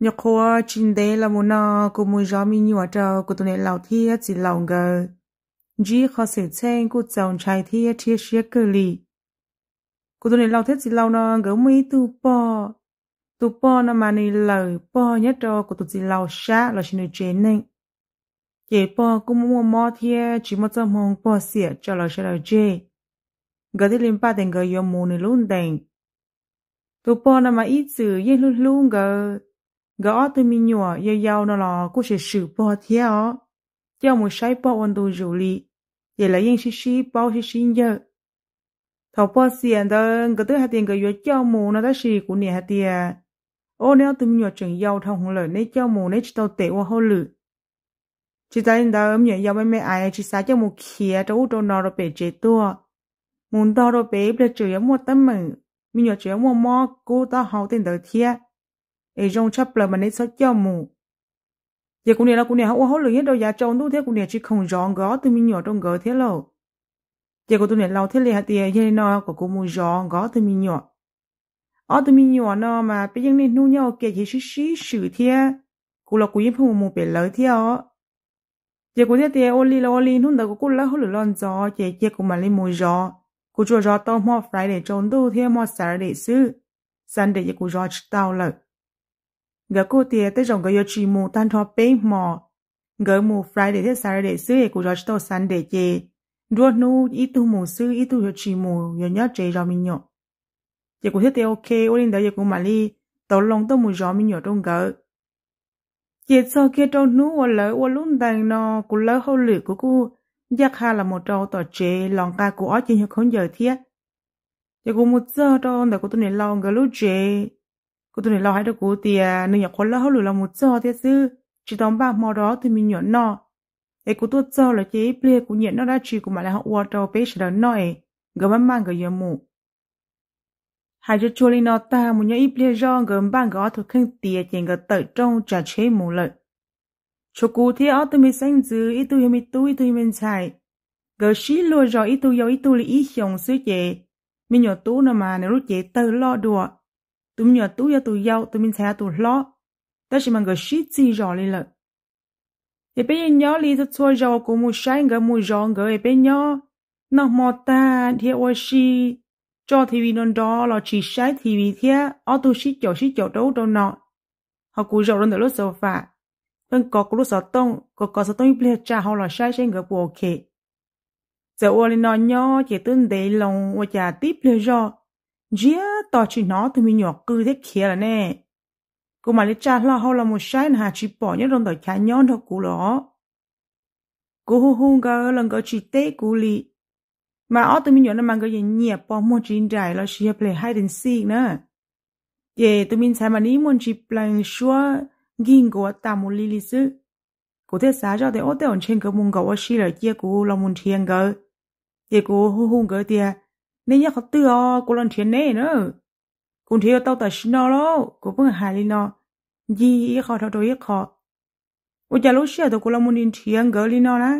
nhớ khoa chín đế là muốn nó cô muốn gió mình nhỏ trâu cô tụi này lao thiết chỉ lao ngờ chỉ khó xử chen cô chồng trai thiê thiết xia cơ lì cô tụi này lao thiết chỉ lao nó gấu mi tu po tu po nó mà này lờ po nhớ cho cô tụi chỉ lao xa là xin được chén này chế bò cô muốn mua mót thiết chỉ một trong hồng po xỉa cho lao xa lão chê gỡ đi lên ba tiền gỡ yếm mù này luôn đành tu po nó mà ít chữ yên luôn luôn gỡ gõ từ mi nhỏ yêu yêu nó là cũng sẽ sử bỏ theo cho một sai bỏ ăn đồ rượu li, để lại yên xí xí bỏ xí xí nhớ thọ bỏ xiên đó cái thứ hai tiền cái việc cho mù nó đã xí của nè hai tiền ô nếu từ mi nhỏ chừng yêu thằng hùng lời nấy cho mù nấy chỉ tao tệ qua hô lử chỉ ta đến đó mi nhỏ yêu mấy mấy ai chỉ sai cho mù kia cho u cho nó rồi bể chế tua muốn đó rồi bể bây giờ chỉ muốn tâm mi nhỏ chỉ muốn mò cô ta học tiền đời thiệt ai rong chắp là mình ấy sợ cho mù giờ cũng nè là cũng nè không hốt lửa hết đâu giá dạ, trâu đâu thế cũng nè chỉ không rõ gõ từ mình nhỏ trong gõ thế lo giờ cũng tôi này lâu thế liền hạt tiền giờ nó có cũng muốn rõ gõ từ mình nhỏ ở từ mình nhỏ nó mà bây giờ nên nuôi nhau kể chỉ xí xí xử thế cũng là cũng yên phong muốn bị lời thế ó giờ cũng thế tiền oli là oli nung đầu cũng là hốt lửa lon gió giờ giờ cũng mà lên muốn gió. cũng cho gió tao mua phải để trâu đâu thế mua sáng để xứ sáng để giờ cũng rõ tao lợi gỡ cô tiê tới dòng gỡ chi mù tan thọ bê mò gỡ mù Friday tới Saturday sư hệ của George Tô Sunday chê đua nu ít tu mù sư ít tu yo chi mù yo nhớ chê rò mình nhọ. giờ cô thiết tê ok ô linh đó giờ của mà li tổ lòng tô mù rò mình nhọ trong gỡ giờ sau kia trong nu ô lỡ ô luôn đàn nó của lỡ hậu lử của cô giác ha là một trâu tỏ chê lòng ca của ó chê nhớ không giờ thiết giờ cô một giờ trong đó cô tôi này lòng gỡ lúc chê cô tôi tụi lo hai đứa cô thì nên nhặt con lỡ hậu là một giờ thế chứ chỉ tóm ba mò đó thì mình nhọn nọ ấy cô tôi giờ là chế plei cô nhận nó đã chỉ cô mà là họ water page đó nói gầm mang cái gì mù hai đứa chơi lên nó ta muốn nhớ ít ple do gầm bang gõ thuộc khinh tiệt chèn gờ tự trong trà chế mù lợi cho cô thì ở tôi mới sang dư ít tôi tụi ít tôi tụi mình chạy gờ xí lùa rồi ít tôi yêu ít tôi lý ý xong sứ chế mình nhỏ tú nó mà nếu lúc chế tự lo đùa tụi mình nhỏ tú cho tụi giàu tụi mình sẽ tụi lo đó là mình cái shit chỉ rõ lên lợi thì bên nhỏ li thật xua giàu của mua sai người mua giàu người bên nhỏ nó mò ta thì ôi shi cho thì vì non đó là chỉ sai thì vì thế ở tụi shit chỗ shit chỗ đâu đâu nọ họ cú giàu lên từ lúc sau phải bên vâng, có lúc sau tông có có sau tông biết cha họ là sai trên người bộ ok giờ ôi nó nhỏ chỉ tương để lòng ôi cha tiếp lên rồi jia tao chỉ nó thì mình nhỏ cứ thế kia là nè cô mà lấy cha lo hao là một sai hà chỉ bỏ nhớ đồng đội cha nhon thôi cô lọ cô hô hô cả lần gà chỉ tê cô lì mà ở tụi mình nhỏ nó mang cái gì nhẹ bỏ một chỉ đại là chỉ play hai đến seek nữa giờ tụi mình xem mà ní một chỉ play xua gìn của ta một lì lì sư cô thấy sao cho thế ở đây ổn trên cái mông gà ô xí là kia cô là một thiên gà giờ cô hô hô gà tiệt nên nhớ họ tự o cô lần chuyện này nữa cũng thiếu tao tới xin nó lo cô vẫn hà lên nó gì họ thao đối khó ô chả lúc xưa tôi cô làm muốn đi chuyện gỡ lên nó lá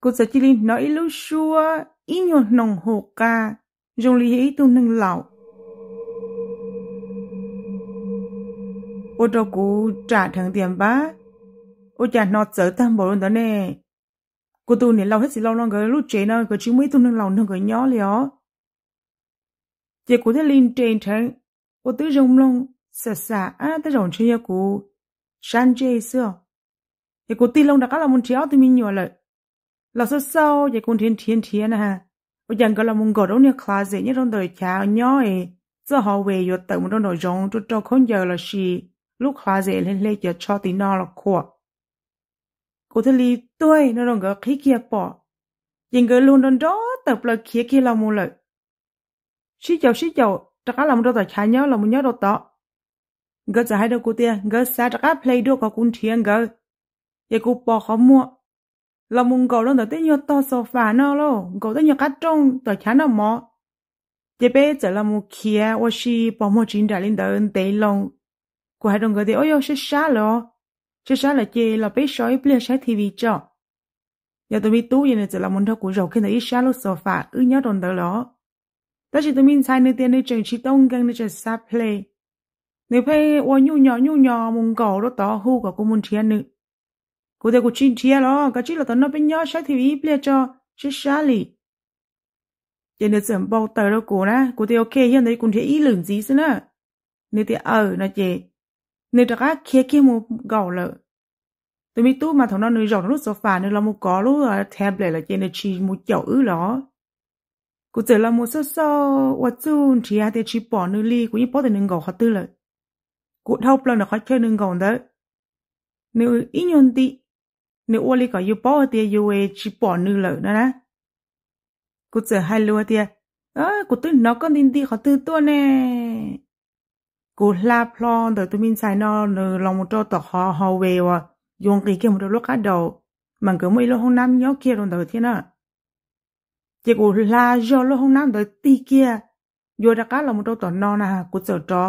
cô sẽ chỉ lên nó lúc xưa ít nhiều nồng hồ ca dùng lý ý tu nâng lão ô cho cô trả thằng tiền ba, ô chả nó sợ tam bộ luôn đó nè cô tu nè lâu hết xí lâu long cái lúc chế nó cái chú mấy tu nâng lâu nâng cái nhỏ lió chị cô thấy linh trên thằng cô tứ rồng long sợ sợ á tới rồng chơi cô san chơi xưa chị cô tin long đã có là muốn chéo thì mình nhỏ lại là sợ sao chị cô thiên thiên thiên ha bây giờ gọi là muốn gọi đâu nè class nhé trong đời chào nhỏ ấy giờ họ về rồi tự một trong đời rồng cho cho không giờ là gì lúc class lên lên giờ cho tí nó là khổ cô thơ lì nó đồng gỡ khí kia nhưng gỡ luôn đón đó tập là kia kia là một lời xí chầu xí chầu chắc là một đôi tài khá nhớ là một nhớ đồ tọ gỡ giải đâu cô tia gỡ xa chắc là play đồ có cũng thiêng gỡ giờ cô bỏ khó mua là một gỡ luôn tới tới nhớ sofa nó lo gỡ tới nhớ cá trông tài khá nó mỏ giờ bé giờ là một kia và xí bỏ mua chín đại lên đời ơn lòng cô hãy đồng gỡ thì ôi ôi xí xa chứ sao là chê là bé sói bia sẽ thì vì cho giờ tôi biết tú vậy này chỉ là muốn thâu của rầu khi thấy ít sao lúc sofa ư nhớ đồn tới đó ta chỉ tôi mình sai nơi tiền nơi trường chỉ tông gần nơi trường sa play nếu phải ô nhu nhỏ nhu nhỏ mùng cổ đó tỏ hư của cô môn chia nữa cô thầy cô chín chia đó cả chỉ là tao nó bên nhớ sẽ thì vì bia cho chứ sao lì giờ nơi trường bao tờ đó cô nè cô thấy ok hiện đấy cũng thấy ý lượng gì xí nữa nếu thì ờ nó chê nếu ta các kia kia một gạo lợ tôi mi tu mà thằng nó nuôi giọt nó số phà nơi là một có lúc tablet là trên là chỉ một chậu ứ đó cụ chơi làm một số số và chun thì ai thì chỉ bỏ nơi li cũng như bỏ thì nâng gạo khó tư lợ cụ thâu là nó khó chơi nâng gạo đó nếu ít nhon đi nếu ô ly có yêu bỏ thì yêu ấy chỉ bỏ nơi lợ đó nè cụ chơi hai lúa thì à cụ tôi nó con tin đi khó tư tua nè กูลาพลอนแต่ตัวมินไซนอลลองมุจต่อฮอฮอเววะยงกีเกี่ยวมุจลูกค้าเดามันก็ไม่ลห้องน้ำย่อเกี่ยวลงแต่ที่น่ะเจ้ากูลาย่อลห้องน้ำแต่ตีเกียโยดก้าลองมุจต่อนอนะฮะกูเจอจอ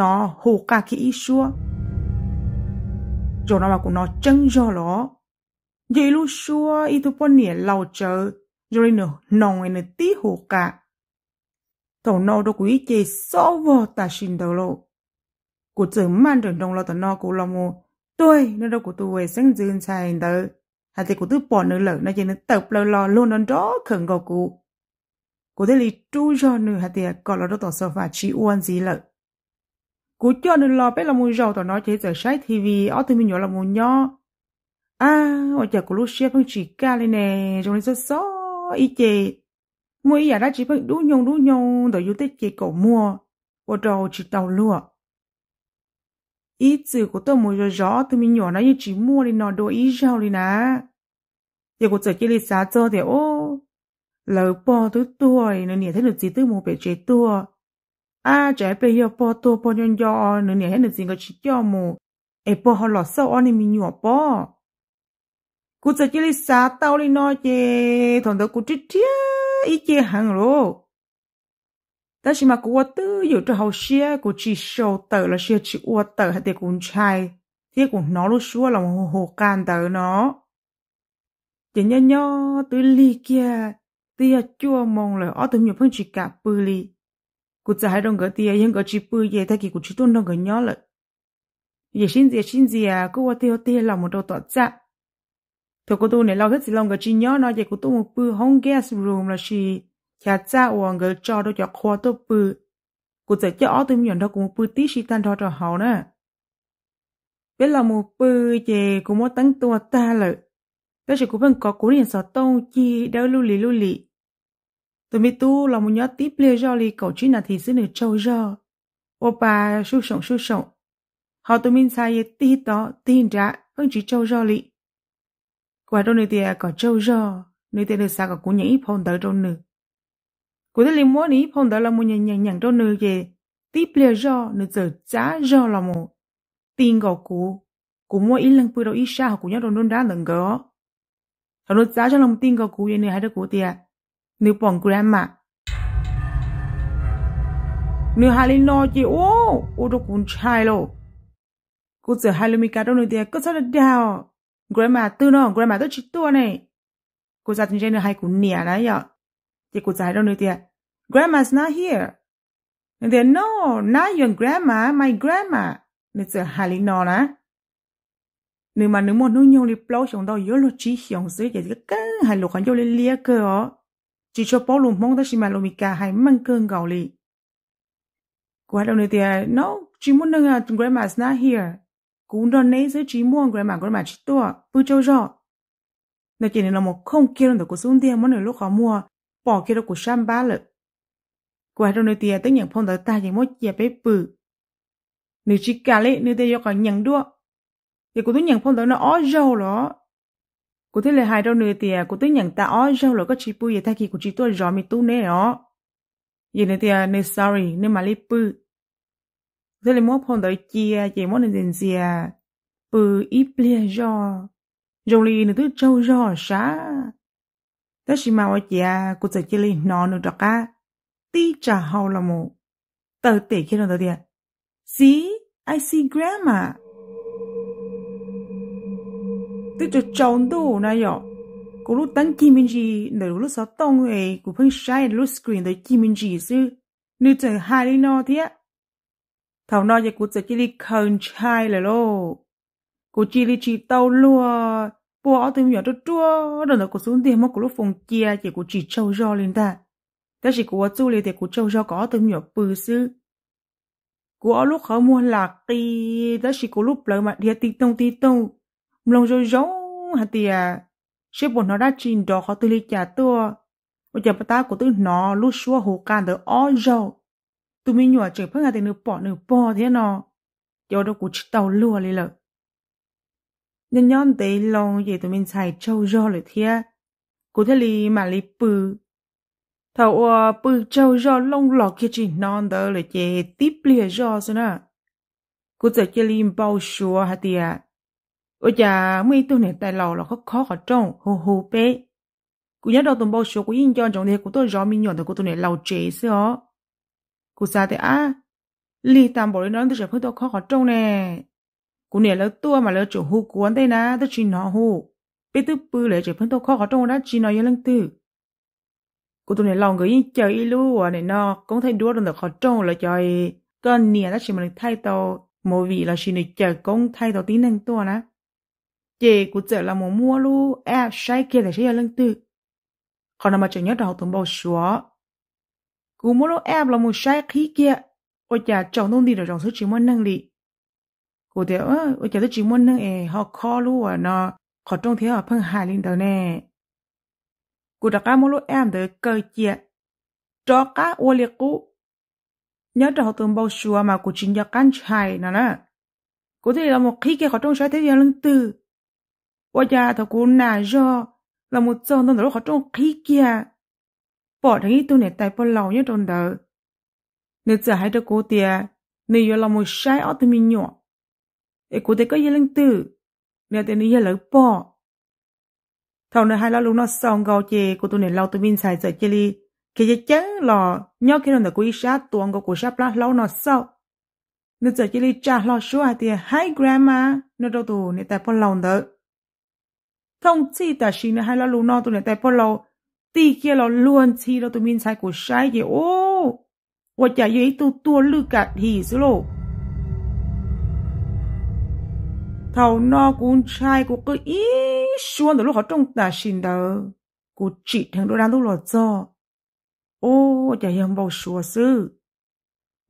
nó หู cả kỹ xua rồi nó mà cũng nó chân cho nó vậy lúc xua ít tu bọn nỉa lau chờ rồi nó nòng này tí hồ cả tổ nó đâu quý chế so vô ta xin đầu lộ cụ tử man đường đồng lo tổ nó cụ lo mù tôi nó đâu cụ tu về sáng dương xài tớ hà thì cụ tư bỏ nữ lợ nó chỉ nó tập lờ lò luôn nó đó khẩn gò cụ cụ thế lì tru cho nữ hà thì à, có lo đâu tổ sơ và chỉ uôn gì lợ cụ cho nữ lo bé là mù giàu tỏ nó chế giờ sai tivi ở tôi mình nhỏ là mù nhỏ à ôi chả cụ lúc xe không chỉ ca lên nè trong này rất xó ý chế mua ý đã à, chỉ phải đu nhung đu nhung rồi yêu tích kỳ cổ mua bộ đầu chỉ đầu lụa ý chữ của tôi mua rồi rõ tôi mình nhỏ nó như chỉ mua đi nó đồ ý sao đi nà giờ của trời kia đi xa cho thì ô lỡ bỏ thứ tuổi nên nhảy thấy được gì tôi mua về chế tua à trẻ bây giờ bỏ tôi bỏ nhon nhon nên nhảy thấy được gì có chỉ cho mua. ê bỏ họ lọt sau anh mình nhỏ bỏ của tôi kia đi xa tao đi nói chê thằng đó của chết chết chế hàng lô. Ta chỉ mà cô tư dù cho hậu xe của chị sâu tờ là xe chị ua tờ hay tề cũng chai. Thế cũng nó lúc xua là một hồ can tờ nó. Chỉ nhớ nhớ tứ ly kia, tìa chua mong là ở tùm nhiều phương chỉ cả bư ly. Cô chả hai đồng gỡ tìa yên gỡ chỉ bư dê thay kỳ cô chỉ tôn đồng gỡ nhớ lợi. Dì xin dìa xin dìa, cô tìa tìa lòng một đồ tọa chạm. Dạ. Thôi cô tu này lo hết gì lòng cái chi nhớ nó vậy cô tu một bự hông guest room là gì chả cha uổng cái cho đâu cho khó tu bự cô sẽ cho tôi nhận đâu cô một bự tí xí tan đó cho họ nè biết là một bự về cô muốn tăng tua ta lợi bây giờ cô vẫn có cố niệm sợ tông chi đâu lưu lì lưu lì tôi mi tu là một nhớ tiếp lê do lì cậu chỉ là thì xứ nửa châu do ô bà su sổng su sổng họ tôi mình sai tí đó tin ra không chỉ châu do lì quả đâu nơi tiệt có trâu rò nơi tiệt được sao có cú nhảy phong tới trong nữa cú thế liền muốn nhảy phong tới là một nhảy nhảy nhảy trong nữa kì tiếp lìa rò nơi giờ giá rò là một tiền gò cũ cú mua ít lần bữa đầu ít sao cú nhớ đâu nôn đá lần gỡ thằng nó chả cho lòng tiền gò cũ vậy nơi hai đứa cú tiệt à, nơi bọn grandma nơi hai lên lo chị ô ô đâu cũng chai lo cú giờ hai lần mình cả đâu nơi tiệt à, cứ sao được đào grandma tư nó grandma tôi chỉ tua này cô già trên hay cú nỉa đấy nhở thì cô già đâu nữa tiệt. grandma's not here and tiệt, no not your grandma my grandma nên giờ hà lý nọ nè nếu mà nếu mà nuôi nhung đi plau chúng đâu yêu lo chỉ hiểu dưới cái cái hay lo còn yếu lên lia cơ ó chỉ cho bao lùng mong ta chỉ mà lo mi cả hay mang cơn gạo lì cô đâu nữa tiệt, no chỉ muốn nâng à, grandma's not here cú đòn nấy dưới trí mua người mà người mà chỉ tua bự châu rõ nó chỉ là một không kia rồi của xuống tiền món này lúc họ mua bỏ kia đâu của sam ba lợ của đâu nơi tiền tất nhiên phong tới ta chỉ mỗi chia bé bự nếu chỉ cả lấy nếu tay do cả nhận đua thì cũng tôi nhận phong tới nó ó râu đó của thế là hai đâu nơi tiền cũng tôi nhận ta ó râu rồi có chỉ bự vậy thay kỳ của chỉ tua rõ mi tu nè đó vậy nên tiền nên sorry nên mà lấy bự Giờ là mua phong tới chia chỉ muốn nên dìa bự ừ, ít bia do rồi nữa thứ trâu do xá đó chỉ mà ở chia cũng sẽ chỉ lì nó nữa đó cả tí trả hậu là một tờ tệ khi nào đó đi see I see grandma tức là này ạ cô lúc tấn kim minh gì để lúc sáu tông ấy cô phân sai lúc screen tới kim minh gì chứ nếu chờ hai đi nó thế thầu no giờ cụ sẽ chỉ đi khẩn chai là lô cụ chỉ đi chỉ tàu lúa bố ở tìm nhỏ cho chua đừng là cụ xuống tiền mà cụ lúc phòng chia chỉ cụ chỉ trâu do lên ta ta chỉ cụ ở chú lên thì cụ trâu do có tìm nhỏ bự sư cụ ở lúc khó mua lạc tì ta chỉ cụ lúc lời mà thì tí tông tí tông lòng rồi giống hả tì à bọn nó đã trình đó khó tư lý tua bây giờ bà ta cụ tư nó lúc xua hồ can tới ó dầu tụi mình nhỏ chơi phong ngà thì nửa bỏ nửa bò thế nọ do đâu cũng tàu lùa lên lợ nhân nhon tế lòng vậy tụi mình xài trâu do lại thế cụ thể li mà li bự thầu à bự trâu do lông lọ kia chỉ non đó là chè tiếp lìa do xí nè cụ giờ kia li bao xua hả tiệt ôi chà mấy tụi này tài lò là khó khó khó trông hồ hồ bé cụ nhớ đâu tụi bao xua của yên cho chồng thì của tôi rõ mình nhỏ thì tụi này lầu chế xí cú xa thế à li tam bỏ lên đó tôi sẽ phải tôi khó khó trông nè cú nè lỡ tua mà lỡ chủ hú cuốn đây nè tôi chỉ nó hú biết tôi bự lỡ chỉ phải tôi khó khó trông đó chỉ nó yên lưng tư cú tôi nè lòng người yên chờ y lu à nè nó cũng thấy đua được khó trông là trời con nè đó chỉ mà được thay tàu mỗi vị là chỉ được chờ cũng thay tàu tí năng tua nè chị cú chờ là muốn mua luôn à sai kia là sẽ yên lưng tư còn mà chẳng nhớ đầu tuần bao xóa cú mua lô em là một sai khí kia ôi chả chồng đông đi rồi chồng thứ chỉ muốn năng lý cụ thể ơ ôi chả thứ chỉ muốn năng ấy họ khó luôn à nó khó trông thấy họ phân hài lên đầu nè cụ đặc cá mua lô em để cơ chia cho cá ô liệt cụ nhớ cho họ từng bao xua mà cụ chính cho cắn chài nè nè cụ thể là một khí kia khó trông sai thế giờ lưng từ ôi chả thằng cụ nà do là một giờ nó nó khó trông khí kia bỏ thấy tôi này tại bỏ lâu nhất trong đời, nếu giờ hãy cho cô tia, nếu giờ là một sai ở tụi mình nhỏ để cô tia có gì lên từ nếu tụi này giờ lỡ bỏ thầu này hai lo lúc nó xong gạo chê, cô tụi này lâu tụi mình xài giờ chê li khi giờ chán lò nhớ khi nào là cô ý sát tuồng của cô sát lá lâu nó sau nếu giờ chê li trả lo số hai tia, hai grandma nó đâu tụi này tại bỏ lâu đỡ thông chi ta xin hai lo lúc nó tụi này tại bỏ lâu ตีเกลอล้วนชีเราตัวมินชายกูใช้เกโอ้ว่าจะยัยตัวตัวลึกกะหีสุโลเท่านอกูชายกูก็อีชวนตัวลูกเขาจ้องตาชินเดอกูจิตทางดูร้านตัวหลอดจอโอ้จะยังบอกชัวซื้อ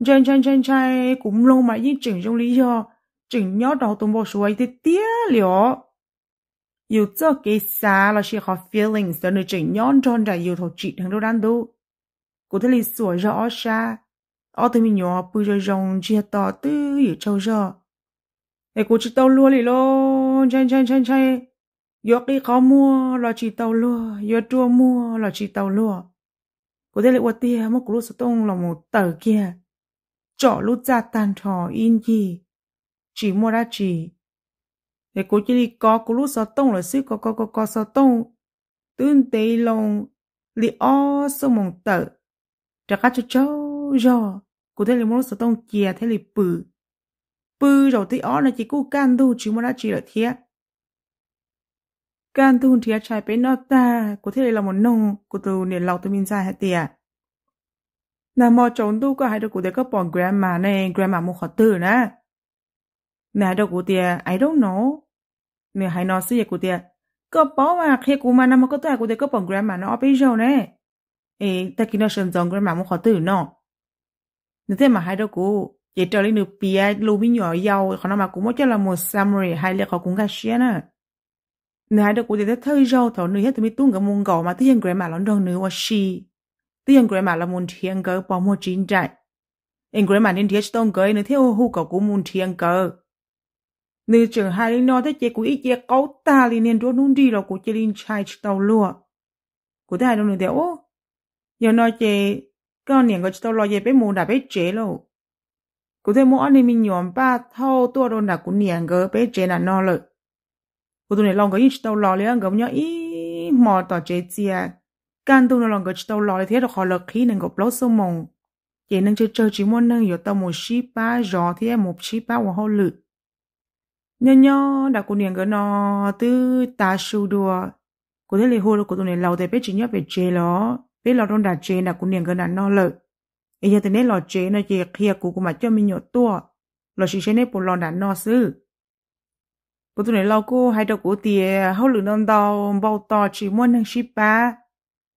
เจนเจนเจนชายกูลงมายิ่งจึงจงลียอจึงยอดดอกตัวบอกชัวอีเตี้ยเหลียว yêu cho cái xa là chỉ có feelings đó nơi chỉ nhon tròn ra yêu thổ chỉ thằng đâu đan đâu cô thấy là sủa rõ xa ở thì mình nhỏ bây giờ rồng chia to tư yêu trâu rõ để cô chỉ tao luôn đi lo chen chen chen chen yêu cái khó mua là chỉ tao luôn yêu chua mua là chỉ tao luôn cô thấy là quạt tia mà cụ lúc tung là một tờ kia chọn lúc ra tàn thò in gì chỉ mua ra chỉ để cô chỉ đi có cô lúc sao tông là xí có có có có sao tông tương tế lòng li o sao mong tờ trả cá cho cháu do cô thấy là muốn sao tông kia thấy là bự bự rồi thì o là chỉ cô can thu chứ mà đã chỉ là thiệt can thu thì trai bé nó ta cô thấy là một nông cô từ nền lọc từ mình ra hết tiệt nào mà trốn tu có hai đứa cụ tiệt có bọn grandma này grandma một khó tử nè nà đứa cụ tiệt I don't know mẹ hãy nói sự của tiệt có bỏ à khi của mà nằm có tôi của tiệt có bằng grandma nó bây giờ nè ta kia nó sơn dòng grandma muốn khó tử nó nếu thế mà hai đâu của chỉ trở lên được lưu bình nhỏ giàu khó nó mà cũng muốn cho là một summary hay là khó cũng gạt xe nè nếu hai đâu của tiệt thơi rau thảo nữ hết tụi mình tung mông gò mà tự nhiên grandma lón đông nữ và she tự nhiên grandma là một thiên cơ bỏ một chín trại anh grandma nên thiết tông cơ nên theo hú cậu cũng một thiên cơ 你正还哩拿的结果一结高大哩，连着弄地了，估计哩才知道了。古代还弄的哦，要那些高年个知道了也被磨打被折了。古代摸安尼咪用把偷多了那古年个被折那拿了。古代呢，啷个一知道了了，个么样一毛到折子，干都那啷个知道了了，天都好了，可能个不老什么。也能就这只么能有到某七八，然后天某七八往后了。nhỏ nhỏ đã cô niệm cái nó từ ta sưu đùa cô thấy lấy hồ của tụi này lâu thì biết chỉ nhớ về chế lo biết lo trong đà chế đã cô niệm cái nó nó lợi ý giờ thì nên lo chế nó chỉ kia cô của mà cho mình nhỏ tua lo chỉ chế nên bộ lo đã nó sư cô tụi này lâu cô hai đầu cổ tiề hậu lượng non đau bao to chỉ muốn năng ship ba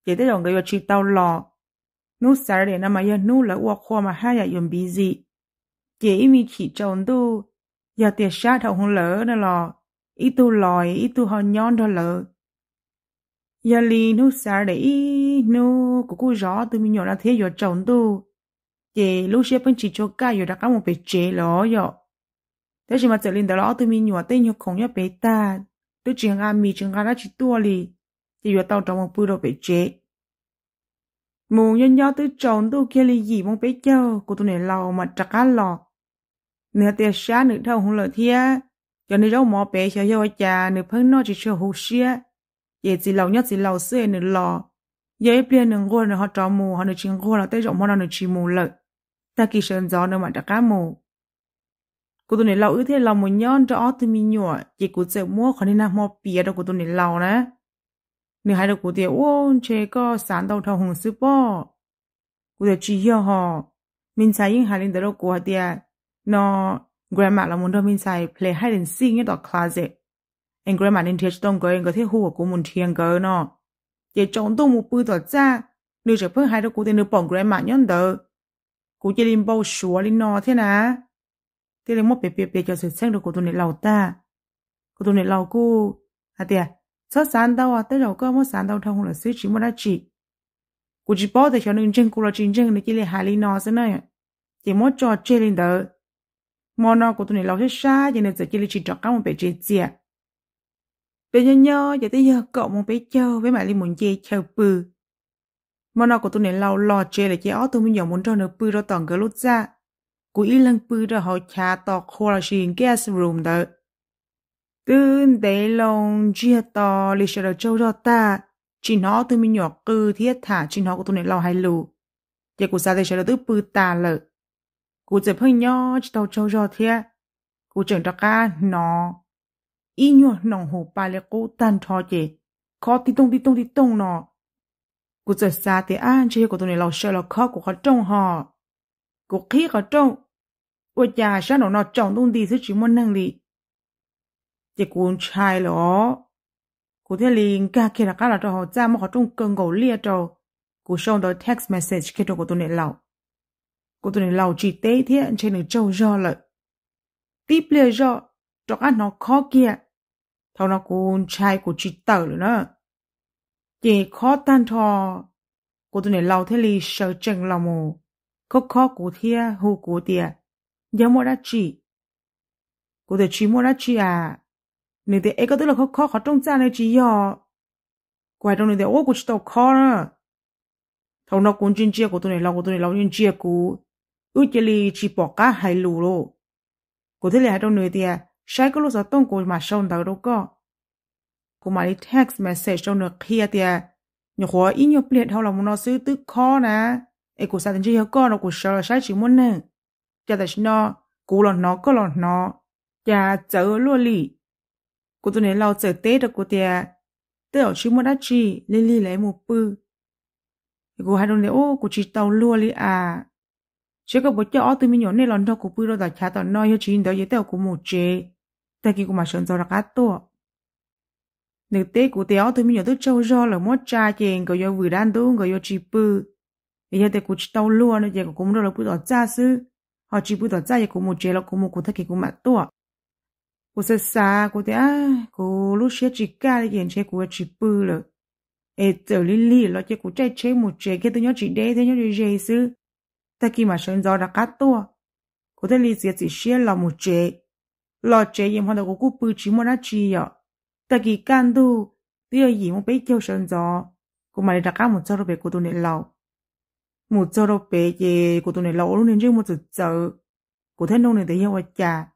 chỉ tới đồng người chỉ tao lò nút sáng để nằm mà giờ nút là uo khoa mà hai giờ dùng dạ bí gì chỉ mi chỉ trồng tu giờ tiệt xa thầu hôn lỡ nó lò ít tu lòi ít tu hòn nhon đó lỡ giờ li nu xa để ý nu của cô rõ tôi mi nhỏ là thế giờ chồng tu chị lúc xếp bên chỉ cho ca giờ đã có một bề chế lỡ giờ thế chỉ mà trở lên đó lỡ tôi mi nhỏ tên nhỏ không nhỏ bề ta tôi chỉ ngang mi chỉ ngang ra chỉ tua lì thì giờ tao trong một bữa đồ bề chế mù nhân nhau tới chồng tu kia li gì mong bề châu của tôi này lâu mà chặt ăn lọt nửa tia xa nửa thâu hùng lợi thia cho nên rau mò bé cho cho cha nửa phân nó chỉ cho hồ xia vậy chỉ lâu nhất chỉ lâu xưa nửa lò vậy bên nửa ngô nửa họ trò mù họ nửa chỉ ngô là tới rộng mò nửa chỉ mù lợi ta kỳ sơn gió nửa mặt đã cá mù cô tụi này lâu ư thế lâu một nhon cho ót tụi mi nhọ chỉ cô sợ mua khỏi nên nằm mò bìa đâu cô tụi này lâu nè nửa hai đầu cô tiệt ôn chế có sáng đầu thâu hùng sư bò cô tiệt chỉ hiểu họ mình thấy những hai linh đó cô tiệt nó grandma là muốn đâm mình xài play hide and seek cái đó closet anh grandma nên thiết trong cái có thể hùa của mình thiên cái nó chỉ trốn tôi một bữa đó ra nếu chỉ phơi hai đó cũng thì nếu bọn grandma nhon đó cũng chỉ lên bao số lên nó thế nà thế là một bé bé bé cho sự xem được của tôi này lâu ta của tôi này lâu cô à tiệt sao sáng đâu à tới đầu cơ mà sáng đâu thằng thông là xứ chỉ mới đã chỉ cũng chỉ bảo để cho nên chân cô là chân chân để chỉ là hai lên nó thế này chỉ mới trò chơi lên đó mono của tôi này lâu hết xa cho nên giờ chỉ là chỉ trọc cá một bé chơi chia bé nhớ nhớ giờ tới giờ cậu một bé chơi với mẹ đi muốn chơi chơi bự mono của tôi này lâu lò chơi là chơi ó tôi mới nhỏ muốn cho nó bự rồi toàn cái lút ra của ý lăng bự đó họ cha tọt khô là xin guest room đó tương tế lòng chia to lịch sử châu cho ta chỉ nó tôi mới nhỏ cư thiết thả chỉ nó của tôi này lâu hay lù giờ của sao đây sẽ là tứ bự ta lợi กูจะเพิ่งย่อจะเอาเจ้าจอเทียกูจึงตะกานออีนัวนองหูปลาเลกูตันทอเจคอติตงติตงติตงนอกูจะซาเตอ่านเชกูตัวนี้เราเชื่อเราคอกูเขาจ้องหอกูขี้เขาจ้องว่าจ่าฉันหนอนจ้องตรงดีซึ่งจิมันนั่งลีจะกูชายหรอกูเทลิงกาเคระกาละจอหอจ้ามาเขาจ้องเกินกูเลียจอกูส่งตัว text message เคตัวกูตัวนี้เรา 그들은 라우지 때에 체는 저절로 띠플레저 저가 너 거기에 더나 군 차이고 짓다 그러나 예 커탄 더 그들은 라우텔리 셔쟁 라모 그커 고티에 후 고티에 야모라지 그들 지모라지야 너들 애가들로 그커 걱정 짜네 지요 과정은 내 오고 싶다고 커 thầu nó cũng chuyên chia của tôi này lòng của tôi này lòng chuyên chia cú u chỉ li chỉ bỏ cả hai lù lô cô thấy là đâu nữa thì sai cái lúc sao tông cô mà sao đâu đâu có cô mà đi text message cho nữa e kia thì nhớ khó ít nhớ pleit hao là muốn nó ซื้อ tức khó nè ấy cô sao thì chỉ hiểu có nó cô sợ là sai chỉ muốn nè cho tại nó cô là nó có là nó và chờ luôn lì cô tôi nên lau chở tết được cô thì tôi ở chỉ muốn đã chi lên lì lấy một bự cô hai đồng này ô cô chỉ tàu luôn lì à chế có bố cho ở từ mình nhớ này lần đầu cũng bùi rồi đã chả tao nói cho chị đó giờ tao cũng một chế tại kia cũng mà sơn cho ra cá to nếu tế của tao từ mình nhớ tôi châu do là mất cha chèn có do vừa đan tu có do chị bự bây giờ tao cũng tao luôn nó giờ cũng rồi là bùi đó cha sư họ chỉ bùi đó cha giờ cũng một chế là cũng một cũng thấy kia cũng mà to cô sẽ xa cô thấy à cô lúc xưa chỉ ca thì hiện chế của chỉ bự rồi ê tớ lý lý lo chế của trai chế một chế cái tôi nhớ chỉ đây thế nhớ chỉ gì sư ta khi mà sơn do đã cắt tua cô thể lý giải chỉ xe là một chế lo chế yếm hoàn đầu của bự chỉ một đã chi ạ ta khi can tu tiêu gì một bé kêu sơn do cô mà đã cắt một chỗ về cô tu này lâu một chỗ đâu bé gì của tôi này lâu luôn nên chứ một chút giờ của thế nông này thì hiểu chả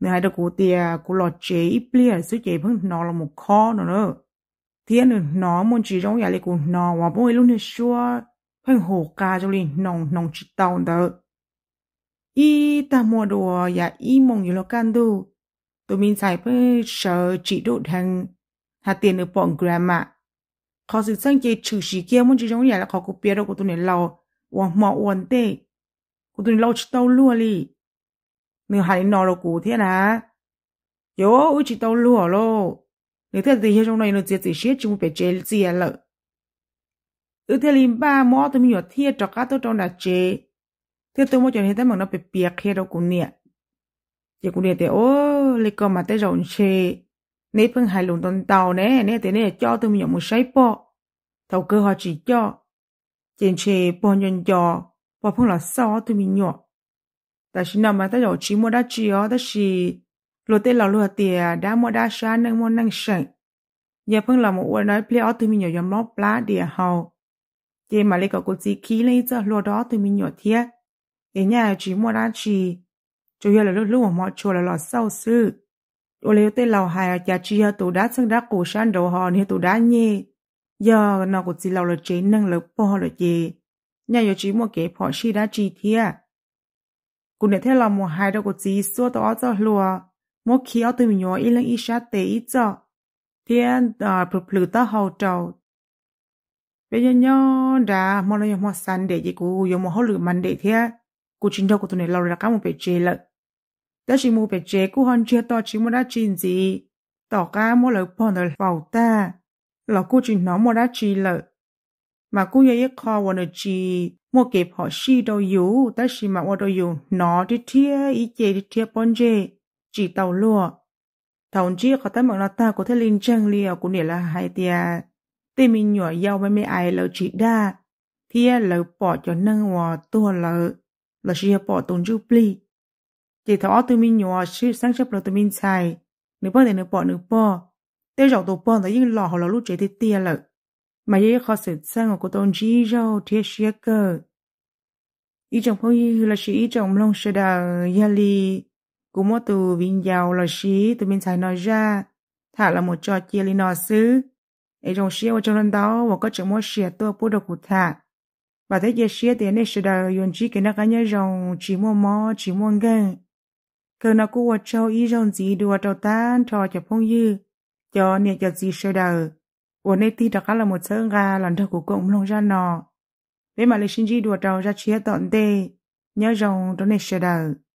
nên hai đứa cô tia cô lo chế ít bia suy chế phân nó là một kho nữa nữa thiên nó muốn chỉ trong nhà lấy cô nó và mỗi luôn nên xua เพ很好家就哩弄弄知道的。伊大莫多也伊梦有了干度，都明才不少几度疼，他点ต帮 g ม a n d m a เขาสื่อสังเกตชื่อสีเกียวมันจะร้องใหญ่แล้วเขาก็เปียแล้วกูตัวเนี่ยเราวางหมออ้วนเต้กูตัวเนี่เราจิตเตาลั่วลีเนื้อหาในนอเรากูเท่านะโย่อุจิตเตาลั่วโลเนื้อเท่าตีเฮียจงน่อยเนื้อเจี๊ยตีเชี่ยจงไปเจลเจียเลย ừ thế lim ba mò tôi mình nhọt thiệt cho cá tôi trong là chế thế tôi mới cho nên tao mà nó bị bẹt khi đâu cũng nè chỉ cũng nè thế ô lấy con mà tôi rộng chế nè phân hai luồng tồn tàu nè nè thế nè cho tôi mình nhọt một sấy bọ tàu cơ họ chỉ cho trên chế bọ nhon cho, bọ phân là sao tôi mình nhọt ta chỉ nằm mà tới chỉ mua đá chỉ ó chỉ lô tê lò lô tiề đã mua đá sa nâng mua nâng sẵn giờ phân là một uốn nói pleo tôi mình nhọt yếm lá địa ye mà lấy cái cô chỉ khí lên giờ lúa đó tụi mình nhỏ thiệt thế nhà chỉ mua ra chỉ chủ yếu là lúc lúc mà chùa là lọt sâu sư ô lấy tên lầu hài chả chỉ ở tụ đá sang đá cổ sản đầu họ nên tụ đá nhẹ giờ nó cũng chỉ lầu là chế năng lực bò là gì nhà giờ chỉ mua cái họ chỉ đá chỉ thiệt cụ để thế là mua hai đâu cũng chỉ xua tao giờ lúa mua khí ở tôi mình nhỏ ít lần ít sát tế ít giờ thiên à phụ phụ ta hậu trầu bây giờ nhớ đã mọi người mà san để gì cô giờ mà họ lựa mình để thế cô chính đâu cô tụi này lâu ra cả một bề chế lận đã chỉ một bề chế cô hoàn chưa to chỉ một đã chín gì tỏ cả một lời bọn đời vào ta là cô chính nó một đã chín lợ mà cô giờ cái khó vào nơi chi mua kịp họ si đâu yếu đã chỉ mà vào đâu yếu nó đi thế ý chế đi thế bọn chế chỉ tàu lụa thằng chi họ ta mà nó ta có thể lên trang liều cũng để là hai tiền tê mi nhỏ dâu mấy mấy ai lỡ chị đa thia lỡ bỏ cho nâng hòa tua lỡ lỡ chỉ bỏ tồn dư pli chỉ thọ tụi mi nhỏ sư sáng chấp lỡ tụi mi xài nếu bỏ thì nếu bỏ nếu bỏ tê rậu tụi bỏ thì yên lọ họ lỡ lúc chế thì tia lỡ mà dễ khó sự sang của tồn dư rau thia chị cơ ý chồng phong yên là chị ý chồng long sơ đà yali của mỗi tù vinh giàu là chị tụi mình xài nói ra thả là một trò chia lý nó xứ ấy rong xia ở trong lần đó và có chuyện mua xia tôi bố đồ cụ thả và thấy giờ xia thì nên xia đào yon chỉ cái nó cá nhân rong chỉ mua mò chỉ mua gần cơ nó cũng ở châu ý rong gì đùa trâu tan trò cho phong dư cho nên cho gì xia đào ở nơi thì đó là một sơn ga lần đầu của cộng long ra nọ để mà lịch sinh gì đùa trâu ra chia tận tê nhớ rong trong này xia đào